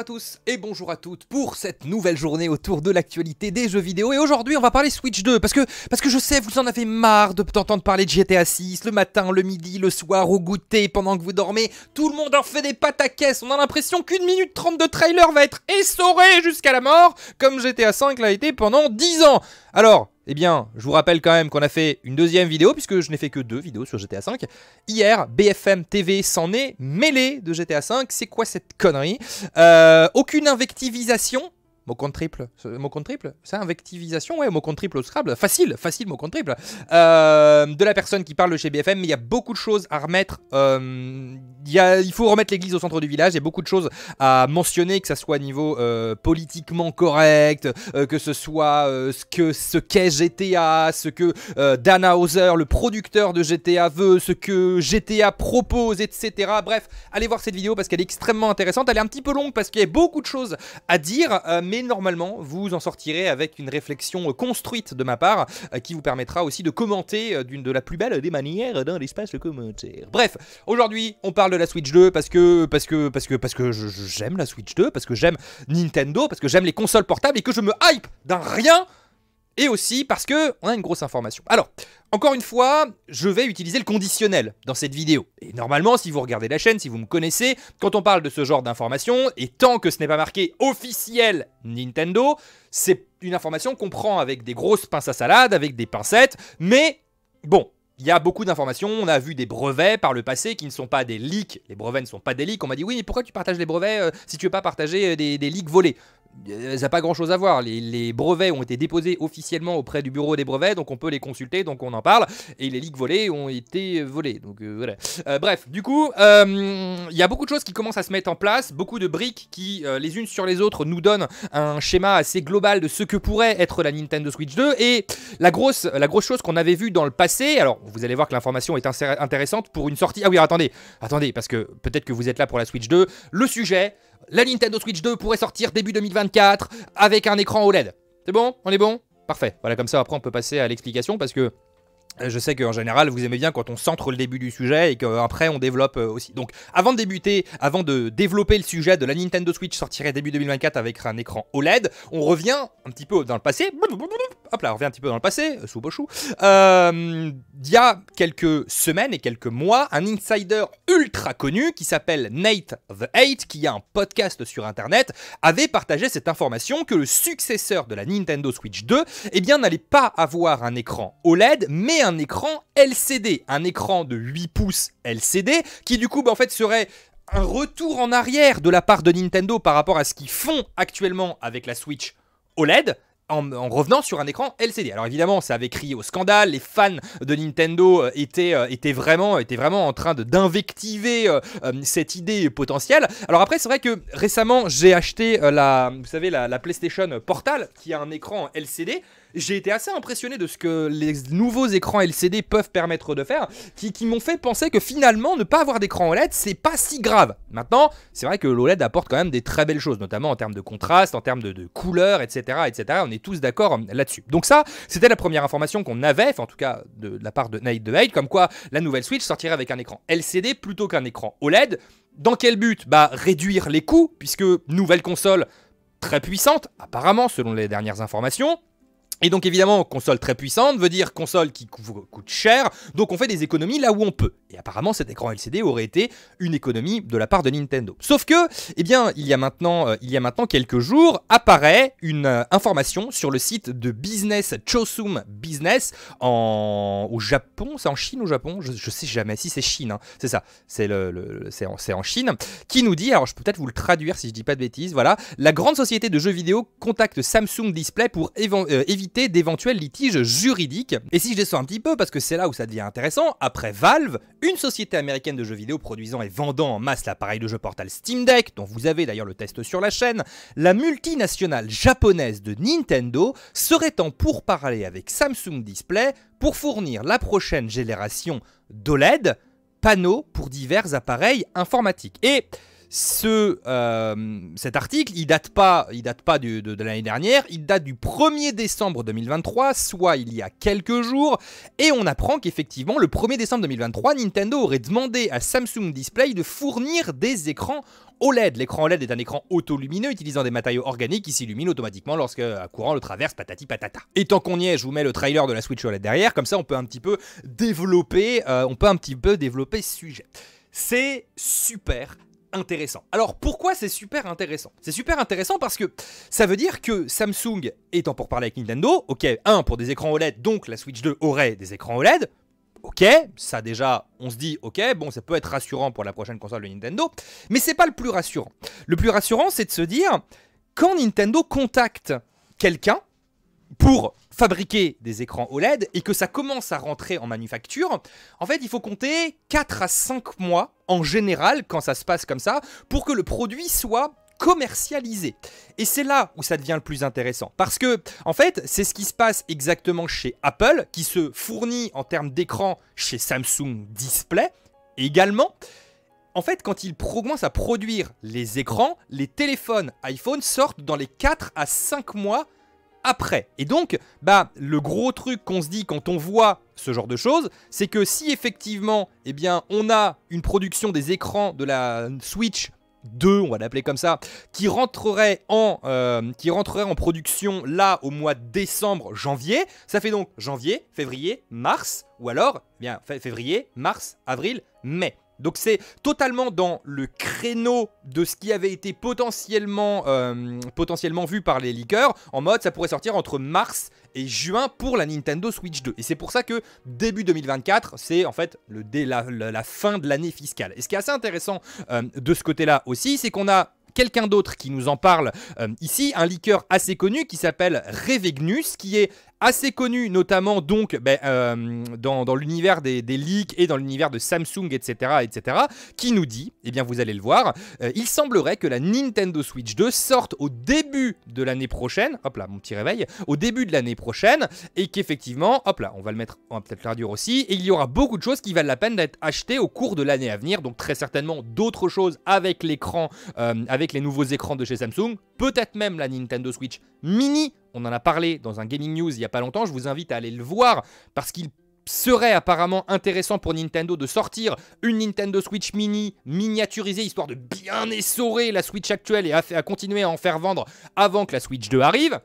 à tous et bonjour à toutes pour cette nouvelle journée autour de l'actualité des jeux vidéo et aujourd'hui on va parler Switch 2 parce que parce que je sais vous en avez marre de t'entendre parler de GTA 6 le matin, le midi, le soir au goûter pendant que vous dormez, tout le monde en fait des pattes à caisse, on a l'impression qu'une minute trente de trailer va être essorée jusqu'à la mort comme GTA 5 l'a été pendant 10 ans. Alors, eh bien, je vous rappelle quand même qu'on a fait une deuxième vidéo, puisque je n'ai fait que deux vidéos sur GTA V. Hier, BFM TV s'en est mêlé de GTA V. C'est quoi cette connerie euh, Aucune invectivisation Mot contre triple. Mot contre triple Ça, invectivisation Ouais, mot contre triple au Scrabble. Facile, facile, mot contre triple. Euh, de la personne qui parle chez BFM, mais il y a beaucoup de choses à remettre. Euh, il faut remettre l'église au centre du village. Il y a beaucoup de choses à mentionner, que ça soit au niveau euh, politiquement correct, que ce soit ce que ce qu'est GTA, ce que Dana Hauser, le producteur de GTA, veut, ce que GTA propose, etc. Bref, allez voir cette vidéo parce qu'elle est extrêmement intéressante. Elle est un petit peu longue parce qu'il y a beaucoup de choses à dire, mais et normalement vous en sortirez avec une réflexion construite de ma part euh, qui vous permettra aussi de commenter euh, d'une de la plus belle des manières dans l'espace commentaire. Bref, aujourd'hui on parle de la Switch 2 parce que parce que parce que parce que j'aime la Switch 2 parce que j'aime Nintendo parce que j'aime les consoles portables et que je me hype d'un rien et aussi parce que on a une grosse information. Alors, encore une fois, je vais utiliser le conditionnel dans cette vidéo. Et normalement, si vous regardez la chaîne, si vous me connaissez, quand on parle de ce genre d'information, et tant que ce n'est pas marqué officiel Nintendo, c'est une information qu'on prend avec des grosses pinces à salade, avec des pincettes, mais bon, il y a beaucoup d'informations. On a vu des brevets par le passé qui ne sont pas des leaks. Les brevets ne sont pas des leaks. On m'a dit oui, mais pourquoi tu partages les brevets euh, si tu ne veux pas partager euh, des, des leaks volés euh, ça n'a pas grand-chose à voir. Les, brevets ont été déposés officiellement auprès du bureau des brevets, donc on peut les consulter, donc on en parle. Et les ligues volées ont été volées, donc euh, voilà. Euh, bref, du coup, il y a beaucoup de choses qui commencent à se mettre en place, beaucoup de briques qui, les unes sur les autres, nous donnent un schéma assez global de ce que pourrait être la Nintendo Switch 2. Et la grosse, la grosse chose qu'on avait vue dans le passé, alors vous allez voir que l'information est intéressante pour une sortie. Ah oui, attendez, attendez, parce que peut-être que vous êtes là pour la Switch 2. Le sujet, la Nintendo Switch 2 pourrait sortir début 2024 avec un écran OLED. C'est bon On est bon Parfait. Voilà, comme ça, après, on peut passer à l'explication parce que euh, je sais qu'en général, vous aimez bien quand on centre le début du sujet et qu'après on développe euh, aussi. Donc, avant de débuter, avant de développer le sujet de la Nintendo Switch sortirait début 2024 avec un écran OLED, on revient un petit peu dans le passé. Hop là, on revient un petit peu dans le passé, euh, sous Bochou. il y a quelques semaines et quelques mois, un insider ultra connu qui s'appelle Nate the Eight, qui a un podcast sur internet, avait partagé cette information que le successeur de la Nintendo Switch 2, eh bien, n'allait pas avoir un écran OLED, mais un écran LCD, un écran de 8 pouces LCD, qui du coup bah, en fait serait un retour en arrière de la part de Nintendo par rapport à ce qu'ils font actuellement avec la Switch OLED, en, revenant sur un écran LCD. Alors évidemment, ça avait crié au scandale, les fans de Nintendo euh, euh, étaient, vraiment, étaient vraiment en train d'invectiver euh, cette idée potentielle. Alors après, c'est vrai que récemment, j'ai acheté la, vous savez, la, la PlayStation Portal, qui a un écran LCD, j'ai été assez impressionné de ce que les nouveaux écrans LCD peuvent permettre de faire, qui, m'ont fait penser que finalement, ne pas avoir d'écran OLED, c'est pas si grave. Maintenant, c'est vrai que l'OLED apporte quand même des très belles choses, notamment en termes de contraste, en termes de, couleurs, etc., etc. On est tous d'accord euh, là-dessus. Donc ça, c'était la première information qu'on avait, en tout cas de, la part de Night the Hate, comme quoi la nouvelle Switch sortirait avec un écran LCD plutôt qu'un écran OLED. Dans quel but Bah réduire les coûts, puisque nouvelle console très puissante, apparemment selon les dernières informations, et donc évidemment, console très puissante veut dire console qui coûte cher, donc on fait des économies là où on peut. Et apparemment, cet écran LCD aurait été une économie de la part de Nintendo. Sauf que, eh bien, il y a maintenant, euh, il y a maintenant quelques jours, apparaît une euh, information sur le site de Business Chosum Business au Japon, c'est en Chine ou au Japon, je, sais jamais. Si c'est Chine, hein. c'est ça, c'est le, en, Chine, qui nous dit, alors je peux peut-être vous le traduire si je dis pas de bêtises, voilà, la grande société de jeux vidéo contacte Samsung Display pour euh, éviter d'éventuels litiges juridiques. Et si je descends un petit peu, parce que c'est là où ça devient intéressant, après Valve, une société américaine de jeux vidéo produisant et vendant en masse l'appareil de jeu portal Steam Deck, dont vous avez d'ailleurs le test sur la chaîne, la multinationale japonaise de Nintendo serait en pourparlers avec Samsung Display pour fournir la prochaine génération d'OLED, panneaux pour divers appareils informatiques. Et ce, euh, cet article, il date pas, il date pas de, de l'année dernière, il date du 1er décembre 2023, soit il y a quelques jours, et on apprend qu'effectivement, le 1er décembre 2023, Nintendo aurait demandé à Samsung Display de fournir des écrans OLED. L'écran OLED est un écran auto-lumineux utilisant des matériaux organiques qui s'illuminent automatiquement lorsque un courant le traverse, patati patata. Et tant qu'on y est, je vous mets le trailer de la Switch OLED derrière, comme ça on peut un petit peu développer, euh, on peut un petit peu développer ce sujet. C'est super intéressant. Alors pourquoi c'est super intéressant C'est super intéressant parce que ça veut dire que Samsung étant pour parler avec Nintendo, ok, un pour des écrans OLED, donc la Switch 2 aurait des écrans OLED, Ok, ça déjà, on se dit, ok, bon, ça peut être rassurant pour la prochaine console de Nintendo, mais c'est pas le plus rassurant. Le plus rassurant, c'est de se dire, quand Nintendo contacte quelqu'un, pour fabriquer des écrans OLED et que ça commence à rentrer en manufacture, en fait, il faut compter 4 à 5 mois en général quand ça se passe comme ça pour que le produit soit commercialisé. Et c'est là où ça devient le plus intéressant. Parce que, en fait, c'est ce qui se passe exactement chez Apple, qui se fournit en termes d'écran chez Samsung Display également. En fait, quand ils commencent à produire les écrans, les téléphones iPhone sortent dans les 4 à 5 mois après. Et donc, bah, le gros truc qu'on se dit quand on voit ce genre de choses, c'est que si effectivement, eh bien, on a une production des écrans de la Switch 2, on va l'appeler comme ça, qui rentrerait, en, euh, qui rentrerait en production là au mois de décembre, janvier. Ça fait donc janvier, février, mars, ou alors, eh bien, février, mars, avril, mai. Donc c'est totalement dans le créneau de ce qui avait été potentiellement, euh, potentiellement vu par les leakers, en mode ça pourrait sortir entre mars et juin pour la Nintendo Switch 2. Et c'est pour ça que début 2024, c'est en fait le, la, fin de l'année fiscale. Et ce qui est assez intéressant euh, de ce côté-là aussi, c'est qu'on a quelqu'un d'autre qui nous en parle euh, ici, un leaker assez connu qui s'appelle Revegnus, qui est assez connu notamment donc ben, euh, dans, l'univers des, des, leaks et dans l'univers de Samsung, etc., etc., qui nous dit, et eh bien vous allez le voir, euh, il semblerait que la Nintendo Switch 2 sorte au début de l'année prochaine, hop là, mon petit réveil, au début de l'année prochaine, et qu'effectivement, hop là, on va le mettre, on peut-être faire dur aussi, et il y aura beaucoup de choses qui valent la peine d'être achetées au cours de l'année à venir, donc très certainement d'autres choses avec l'écran, euh, avec les nouveaux écrans de chez Samsung, peut-être même la Nintendo Switch Mini. On en a parlé dans un Gaming News il n'y a pas longtemps, je vous invite à aller le voir parce qu'il serait apparemment intéressant pour Nintendo de sortir une Nintendo Switch Mini miniaturisée, histoire de bien essorer la Switch actuelle et à, à continuer à en faire vendre avant que la Switch 2 arrive.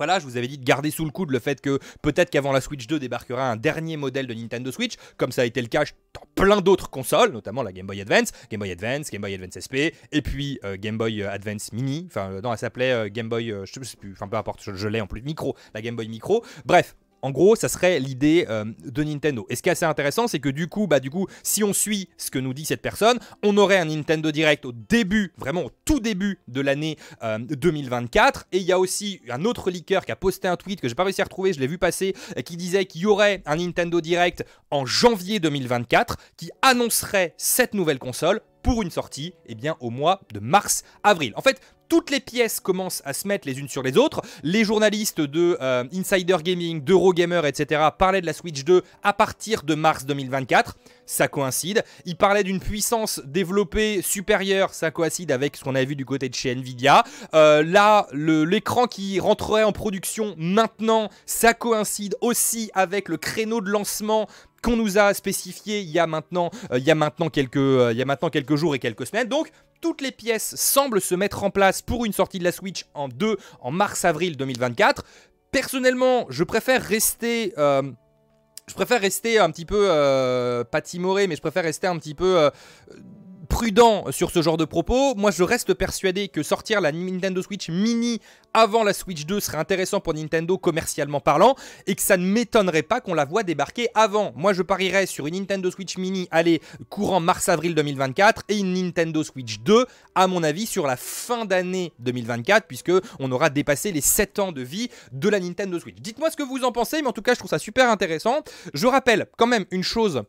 Voilà, je vous avais dit de garder sous le coude le fait que peut-être qu'avant la Switch 2 débarquera un dernier modèle de Nintendo Switch, comme ça a été le cas dans plein d'autres consoles, notamment la Game Boy Advance, Game Boy Advance, Game Boy Advance SP, et puis euh, Game Boy euh, Advance Mini, enfin euh, non, elle s'appelait Game Boy, je sais plus, enfin peu importe, je, je l'ai en plus, micro, la Game Boy Micro. Bref, en gros, ça serait l'idée euh, de Nintendo. Et ce qui est assez intéressant, c'est que du coup, bah, du coup, si on suit ce que nous dit cette personne, on aurait un Nintendo Direct au début, vraiment au tout début de l'année 2024. Euh, et il y a aussi un autre leaker qui a posté un tweet que j'ai pas réussi à retrouver, je l'ai vu passer, qui disait qu'il y aurait un Nintendo Direct en janvier 2024 qui annoncerait cette nouvelle console pour une sortie eh bien, au mois de mars-avril. En fait, toutes les pièces commencent à se mettre les unes sur les autres. Les journalistes de euh, Insider Gaming, d'Eurogamer, etc. parlaient de la Switch 2 à partir de mars 2024. Ça coïncide. Ils parlaient d'une puissance développée supérieure. Ça coïncide avec ce qu'on a vu du côté de chez Nvidia. Euh, là, l'écran qui rentrerait en production maintenant, ça coïncide aussi avec le créneau de lancement qu'on nous a spécifié il y a maintenant, euh, il y a maintenant quelques, euh, il y a maintenant quelques jours et quelques semaines. Donc toutes les pièces semblent se mettre en place pour une sortie de la Switch en 2 en mars-avril 2024. Personnellement, je préfère rester euh, je préfère rester un petit peu pas timoré, mais je préfère rester un petit peu prudent sur ce genre de propos. Moi, je reste persuadé que sortir la Nintendo Switch Mini avant la Switch 2 serait intéressant pour Nintendo commercialement parlant et que ça ne m'étonnerait pas qu'on la voit débarquer avant. Moi, je parierais sur une Nintendo Switch Mini, allez, courant mars-avril 2024 et une Nintendo Switch 2, à mon avis, sur la fin d'année 2024 puisque on aura dépassé les 7 ans de vie de la Nintendo Switch. Dites-moi ce que vous en pensez, mais en tout cas, je trouve ça super intéressant. Je rappelle quand même une chose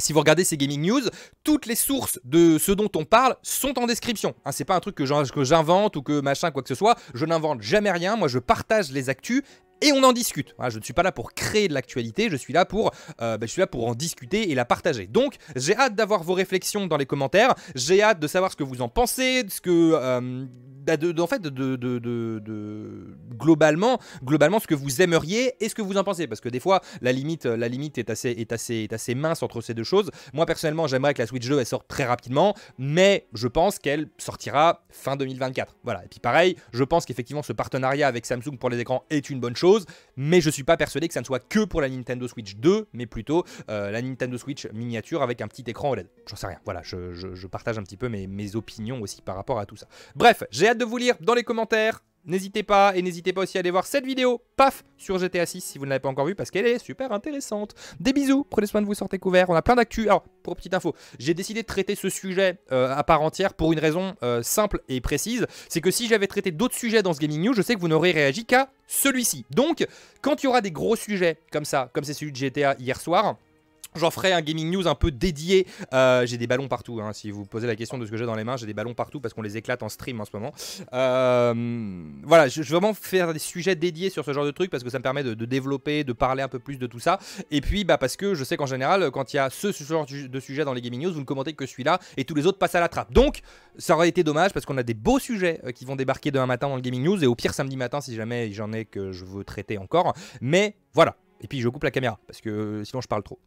si vous regardez ces gaming news, toutes les sources de ce dont on parle sont en description. Hein, c'est pas un truc que j'invente ou que machin, quoi que ce soit. Je n'invente jamais rien. Moi, je partage les actus et on en discute. Hein, je ne suis pas là pour créer de l'actualité, je suis là pour, euh, bah, je suis là pour en discuter et la partager. Donc j'ai hâte d'avoir vos réflexions dans les commentaires, j'ai hâte de savoir ce que vous en pensez, de ce que euh, bah, de, en fait, de, globalement, globalement, ce que vous aimeriez et ce que vous en pensez. Parce que des fois, la limite, euh, la limite est, assez, est, assez, est assez mince entre ces deux choses. Moi, personnellement, j'aimerais que la Switch 2 elle sorte très rapidement, mais je pense qu'elle sortira fin 2024. Voilà. Et puis pareil, je pense qu'effectivement, ce partenariat avec Samsung pour les écrans est une bonne chose, mais je suis pas persuadé que ça ne soit que pour la Nintendo Switch 2, mais plutôt euh, la Nintendo Switch miniature avec un petit écran OLED. J'en sais rien. Voilà, je, partage un petit peu mes, mes opinions aussi par rapport à tout ça. Bref, j'ai de vous lire dans les commentaires. N'hésitez pas et n'hésitez pas aussi à aller voir cette vidéo, paf, sur GTA 6 si vous ne l'avez pas encore vue parce qu'elle est super intéressante. Des bisous, prenez soin de vous, sortez couvert, on a plein d'actu. Alors, pour petite info, j'ai décidé de traiter ce sujet euh, à part entière pour une raison euh, simple et précise, c'est que si j'avais traité d'autres sujets dans ce Gaming News, je sais que vous n'aurez réagi qu'à celui-ci. Donc, quand il y aura des gros sujets comme ça, comme c'est celui de GTA hier soir, J'en ferai un gaming news un peu dédié. Euh, j'ai des ballons partout. Hein. Si vous posez la question de ce que j'ai dans les mains, j'ai des ballons partout parce qu'on les éclate en stream en ce moment. Euh, voilà, je, vais vraiment faire des sujets dédiés sur ce genre de truc parce que ça me permet de, développer, de parler un peu plus de tout ça. Et puis, bah, parce que je sais qu'en général, quand il y a ce, ce genre de sujet dans les gaming news, vous ne commentez que celui-là et tous les autres passent à la trappe. Donc, ça aurait été dommage parce qu'on a des beaux sujets euh, qui vont débarquer demain matin dans le gaming news et au pire samedi matin si jamais j'en ai que je veux traiter encore. Mais voilà. Et puis, je coupe la caméra parce que sinon, je parle trop.